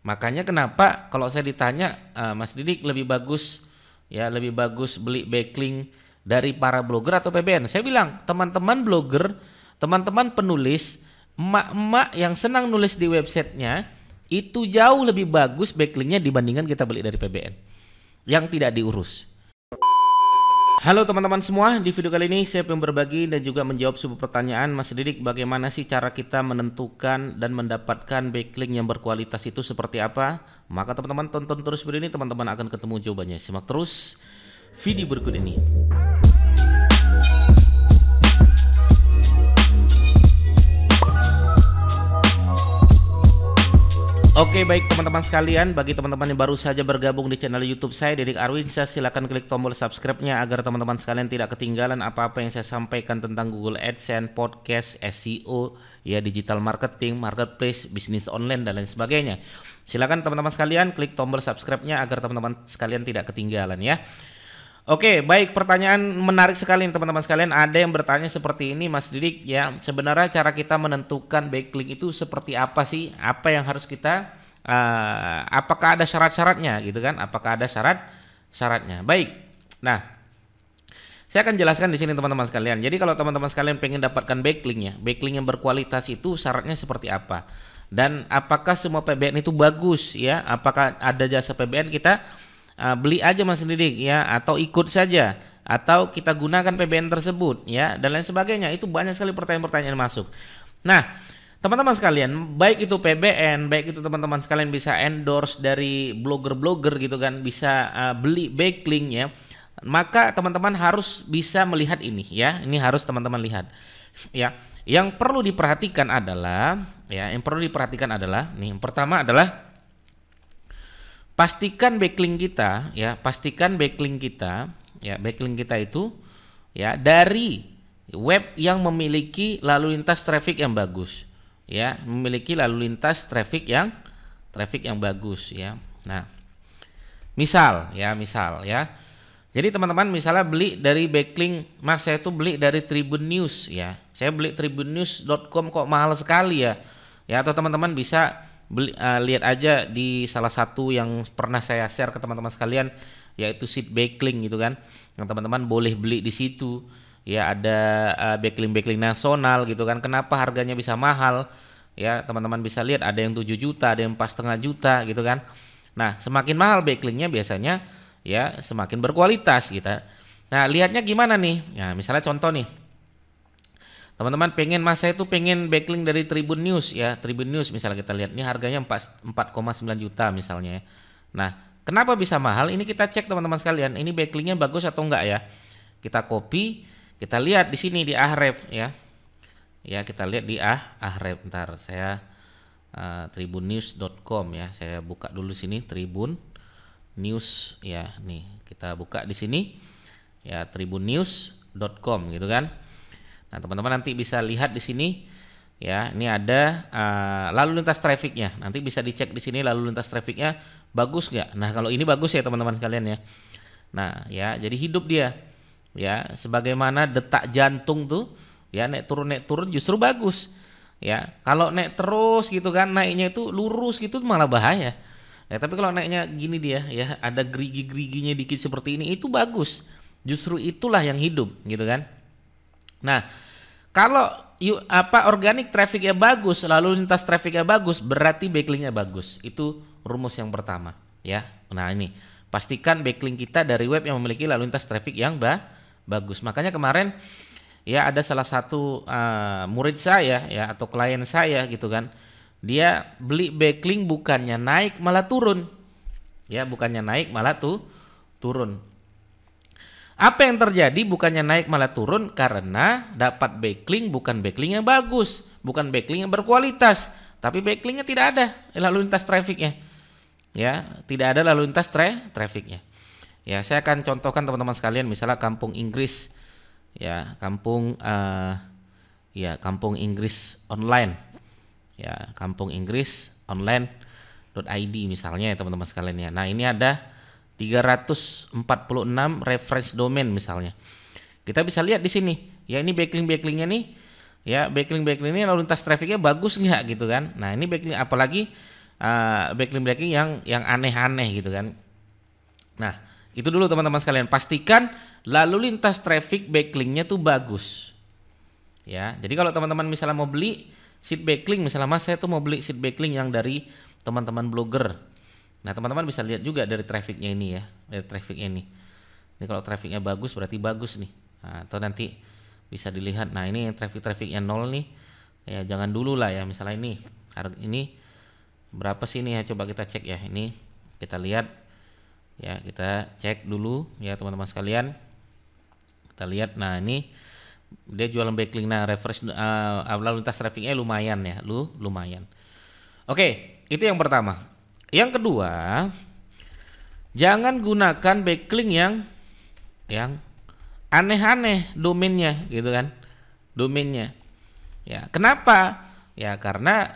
Makanya kenapa kalau saya ditanya uh, Mas Didik lebih bagus ya lebih bagus beli backlink dari para blogger atau PBN? Saya bilang teman-teman blogger, teman-teman penulis, emak-emak yang senang nulis di websitenya itu jauh lebih bagus backlinknya dibandingkan kita beli dari PBN yang tidak diurus. Halo teman-teman semua, di video kali ini saya ingin berbagi dan juga menjawab sebuah pertanyaan Mas Didik bagaimana sih cara kita menentukan dan mendapatkan backlink yang berkualitas itu seperti apa? Maka teman-teman tonton terus video ini teman-teman akan ketemu jawabannya. Simak terus video berikut ini. Oke baik teman-teman sekalian, bagi teman-teman yang baru saja bergabung di channel YouTube saya Dedik Arwinsa, silakan klik tombol subscribe-nya agar teman-teman sekalian tidak ketinggalan apa-apa yang saya sampaikan tentang Google AdSense, podcast, SEO, ya digital marketing, marketplace, bisnis online dan lain sebagainya. Silakan teman-teman sekalian klik tombol subscribe-nya agar teman-teman sekalian tidak ketinggalan ya. Oke, baik pertanyaan menarik sekali teman-teman sekalian. Ada yang bertanya seperti ini Mas Didik ya. Sebenarnya cara kita menentukan backlink itu seperti apa sih? Apa yang harus kita uh, apakah ada syarat-syaratnya gitu kan? Apakah ada syarat syaratnya? Baik. Nah, saya akan jelaskan di sini teman-teman sekalian. Jadi kalau teman-teman sekalian pengen dapatkan backlinknya, backlink yang berkualitas itu syaratnya seperti apa? Dan apakah semua PBN itu bagus ya? Apakah ada jasa PBN kita uh, beli aja Mas Didik ya atau ikut saja atau kita gunakan PBN tersebut ya dan lain sebagainya itu banyak sekali pertanyaan-pertanyaan masuk. Nah, teman-teman sekalian, baik itu PBN, baik itu teman-teman sekalian bisa endorse dari blogger-blogger gitu kan, bisa uh, beli backlink ya. Maka teman-teman harus bisa melihat ini ya. Ini harus teman-teman lihat. Ya. Yang perlu diperhatikan adalah ya, yang perlu diperhatikan adalah nih, yang pertama adalah pastikan backlink kita ya pastikan backlink kita ya backlink kita itu ya dari web yang memiliki lalu lintas traffic yang bagus ya memiliki lalu lintas traffic yang traffic yang bagus ya nah misal ya misal ya jadi teman-teman misalnya beli dari backlink mas saya tuh beli dari Tribun News ya saya beli tribunnews.com kok mahal sekali ya ya atau teman-teman bisa beli, uh, lihat aja di salah satu yang pernah saya share ke teman-teman sekalian yaitu seat backlink gitu kan yang teman-teman boleh beli di situ ya ada uh, eh, backlink backlink nasional gitu kan kenapa harganya bisa mahal ya teman-teman bisa lihat ada yang 7 juta ada yang pas setengah juta gitu kan nah semakin mahal backlinknya biasanya ya semakin berkualitas gitu nah lihatnya gimana nih ya misalnya contoh nih Teman-teman pengen masa itu pengen backlink dari Tribun News ya, Tribun News misalnya kita lihat ini harganya 4,9 juta misalnya ya. Nah, kenapa bisa mahal? Ini kita cek teman-teman sekalian, ini backlinknya bagus atau enggak ya. Kita copy, kita lihat di sini di Ahref ya. Ya, kita lihat di ah Ahref ntar saya uh, eh, tribunnews.com ya. Saya buka dulu sini Tribun News ya. Nih, kita buka di sini ya tribunnews.com gitu kan. Nah, teman-teman nanti bisa lihat di sini ya, ini ada uh, lalu lintas trafiknya. Nanti bisa dicek di sini lalu lintas trafiknya bagus nggak? Nah, kalau ini bagus ya teman-teman kalian ya. Nah, ya, jadi hidup dia ya, sebagaimana detak jantung tuh ya naik turun naik turun justru bagus. Ya, kalau naik terus gitu kan naiknya itu lurus gitu malah bahaya. Ya, tapi kalau naiknya gini dia ya, ada gerigi-geriginya dikit seperti ini itu bagus. Justru itulah yang hidup gitu kan. Nah, kalau you, apa organik trafficnya bagus, lalu lintas trafficnya bagus, berarti backlinknya bagus. Itu rumus yang pertama, ya. Nah ini pastikan backlink kita dari web yang memiliki lalu lintas traffic yang ba bagus. Makanya kemarin ya ada salah satu uh, murid saya ya atau klien saya gitu kan, dia beli backlink bukannya naik malah turun, ya bukannya naik malah tuh turun. Apa yang terjadi bukannya naik malah turun karena dapat backlink bukan backlink yang bagus, bukan backlink yang berkualitas, tapi backlinknya tidak ada lalu lintas trafiknya, Ya, tidak ada lalu lintas tra trafiknya. Ya, saya akan contohkan teman-teman sekalian misalnya kampung Inggris ya, kampung uh, ya, kampung Inggris online. Ya, kampung Inggris online.id misalnya ya teman-teman sekalian ya. Nah, ini ada 346 reference domain misalnya. Kita bisa lihat di sini, ya ini backlink-backlinknya nih, ya backlink-backlink ini lalu lintas trafiknya bagus nggak gitu kan? Nah ini backlink apalagi uh, backlink-backlink yang yang aneh-aneh gitu kan. Nah itu dulu teman-teman sekalian pastikan lalu lintas traffic backlinknya tuh bagus, ya. Jadi kalau teman-teman misalnya mau beli seat backlink misalnya mas saya tuh mau beli seat backlink yang dari teman-teman blogger Nah teman-teman bisa lihat juga dari trafficnya ini ya, dari traffic ini. Ini kalau trafficnya bagus berarti bagus nih. Nah, atau nanti bisa dilihat. Nah ini traffic-trafficnya nol nih, ya jangan dulu lah ya. Misalnya ini, ini berapa sih ini ya? Coba kita cek ya. Ini kita lihat ya, kita cek dulu ya teman-teman sekalian. Kita lihat. Nah ini dia jualan backlink. Nah reverse uh, lalu lintas trafficnya lumayan ya, lu lumayan. Oke, itu yang pertama. Yang kedua, jangan gunakan backlink yang yang aneh-aneh domainnya gitu kan. Domainnya. Ya, kenapa? Ya karena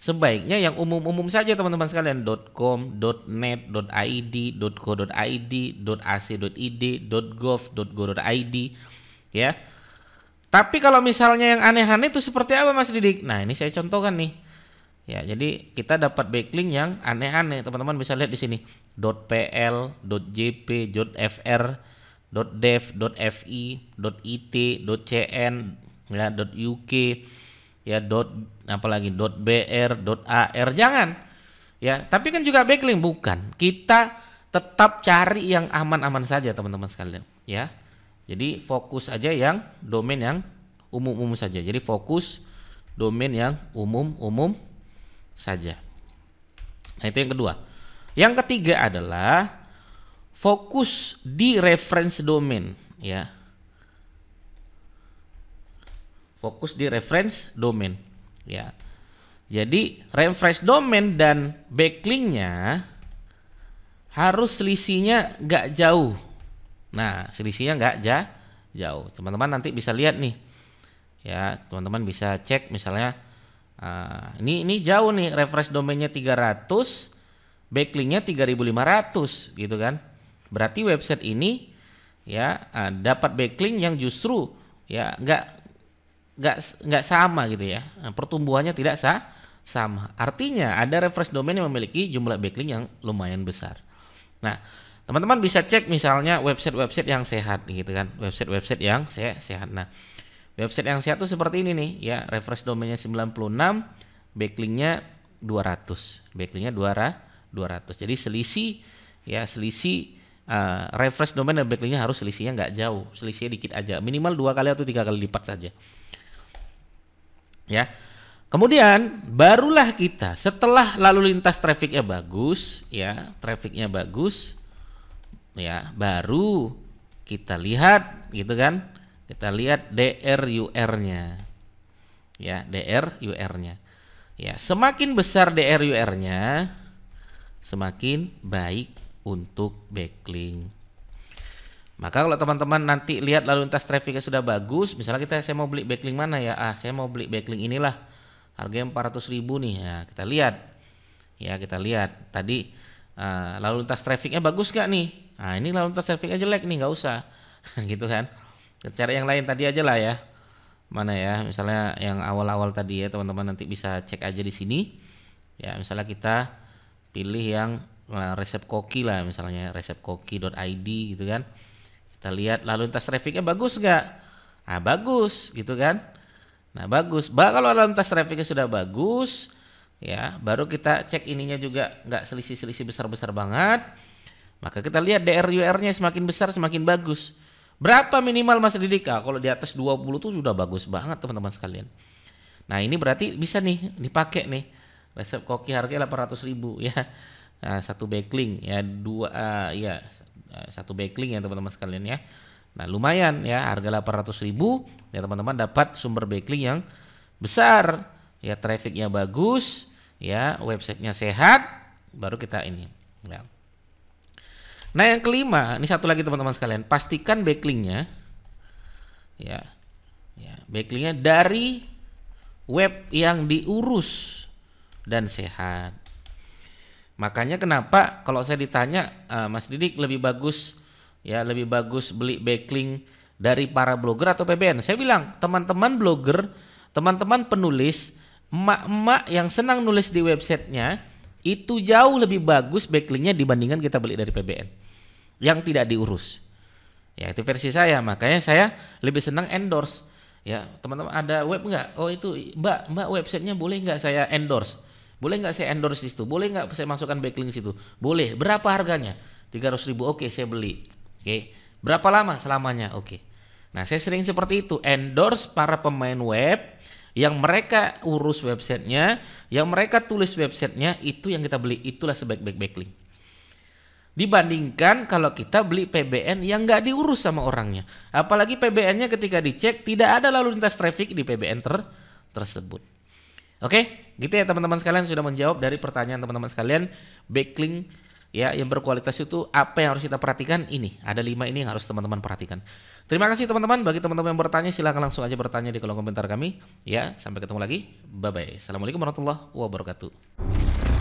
sebaiknya yang umum-umum saja teman-teman sekalian .com, .net, .id, co. id, ac. .co.id, .ac.id, id. ya. Tapi kalau misalnya yang aneh-aneh itu seperti apa Mas Didik? Nah, ini saya contohkan nih. Ya, jadi kita dapat backlink yang aneh-aneh. Teman-teman bisa lihat di sini. .pl, .jp, .fr, .dev, .fi, .it, .cn, ya, .uk, ya dot apalagi br ar jangan ya tapi kan juga backlink bukan kita tetap cari yang aman-aman saja teman-teman sekalian ya jadi fokus aja yang domain yang umum-umum saja jadi fokus domain yang umum-umum saja. Nah, itu yang kedua. Yang ketiga adalah fokus di reference domain, ya. Fokus di reference domain, ya. Jadi reference domain dan backlinknya harus selisihnya nggak jauh. Nah, selisihnya nggak jauh. Teman-teman nanti bisa lihat nih, ya. Teman-teman bisa cek misalnya Uh, ini ini jauh nih refresh domainnya 300, backlinknya 3500 gitu kan. Berarti website ini ya ah, dapat backlink yang justru ya nggak nggak nggak sama gitu ya. Ah, pertumbuhannya tidak sah sama. Artinya ada refresh domain yang memiliki jumlah backlink yang lumayan besar. Nah, teman-teman bisa cek misalnya website-website yang sehat gitu kan, website-website yang se sehat. Nah, Website yang sehat tuh seperti ini nih ya, refresh domainnya 96, backlinknya 200, backlinknya 200, Jadi selisih ya selisih uh, refresh domain dan backlinknya harus selisihnya nggak jauh, selisihnya dikit aja, minimal dua kali atau tiga kali lipat saja. Ya, Kemudian barulah kita setelah lalu lintas trafficnya bagus, ya trafficnya bagus, ya baru kita lihat gitu kan kita lihat DRUR-nya. Ya, DRUR-nya. Ya, semakin besar DRUR-nya, semakin baik untuk backlink. Maka kalau teman-teman nanti lihat lalu lintas trafficnya sudah bagus, misalnya kita saya mau beli backlink mana ya? Ah, saya mau beli backlink inilah. Harganya 400 ribu nih. Ya, kita lihat. Ya, kita lihat. Tadi uh, lalu lintas trafficnya bagus gak nih? Nah, ini lalu lintas trafficnya jelek nih, nggak usah. gitu kan. Cari yang lain tadi aja lah ya. Mana ya? Misalnya yang awal-awal tadi ya teman-teman nanti bisa cek aja di sini. Ya, misalnya kita pilih yang eh, resep koki lah misalnya resep resepkoki.id gitu kan. Kita lihat lalu lintas trafficnya bagus nggak? Ah bagus gitu kan. Nah bagus. Bah kalau lalu lintas trafficnya sudah bagus, ya baru kita cek ininya juga nggak selisih-selisih besar-besar banget. Maka kita lihat DRUR-nya semakin besar semakin bagus. Berapa minimal Mas Didik? Ah, kalau di atas 20 tuh sudah bagus banget teman-teman sekalian. Nah ini berarti bisa nih dipakai nih resep koki harganya 800 ribu ya nah, satu backlink ya dua uh, ya satu backlink ya teman-teman sekalian ya. Nah lumayan ya harga 800 ribu ya teman-teman dapat sumber backlink yang besar ya trafficnya bagus ya websitenya sehat baru kita ini. Ya. Nah yang kelima, ini satu lagi teman-teman sekalian, pastikan backlinknya, ya, ya backlinknya dari web yang diurus dan sehat. Makanya kenapa kalau saya ditanya uh, Mas Didik lebih bagus ya lebih bagus beli backlink dari para blogger atau PBN? Saya bilang teman-teman blogger, teman-teman penulis, emak-emak yang senang nulis di websitenya itu jauh lebih bagus backlinknya dibandingkan kita beli dari PBN yang tidak diurus. Ya itu versi saya, makanya saya lebih senang endorse. Ya teman-teman ada web nggak? Oh itu mbak mbak websitenya boleh nggak saya endorse? Boleh nggak saya endorse di situ? Boleh nggak saya masukkan backlink situ? Boleh. Berapa harganya? Tiga ratus ribu. Oke, saya beli. Oke. Berapa lama selamanya? Oke. Nah, saya sering seperti itu. Endorse para pemain web yang mereka urus websitenya, yang mereka tulis websitenya, itu yang kita beli. Itulah sebaik-baik backlink dibandingkan kalau kita beli PBN yang nggak diurus sama orangnya. Apalagi PBN-nya ketika dicek tidak ada lalu lintas traffic di PBN ter tersebut. Oke, gitu ya teman-teman sekalian sudah menjawab dari pertanyaan teman-teman sekalian backlink ya yang berkualitas itu apa yang harus kita perhatikan ini ada lima ini yang harus teman-teman perhatikan terima kasih teman-teman bagi teman-teman yang bertanya silahkan langsung aja bertanya di kolom komentar kami ya sampai ketemu lagi bye bye assalamualaikum warahmatullahi wabarakatuh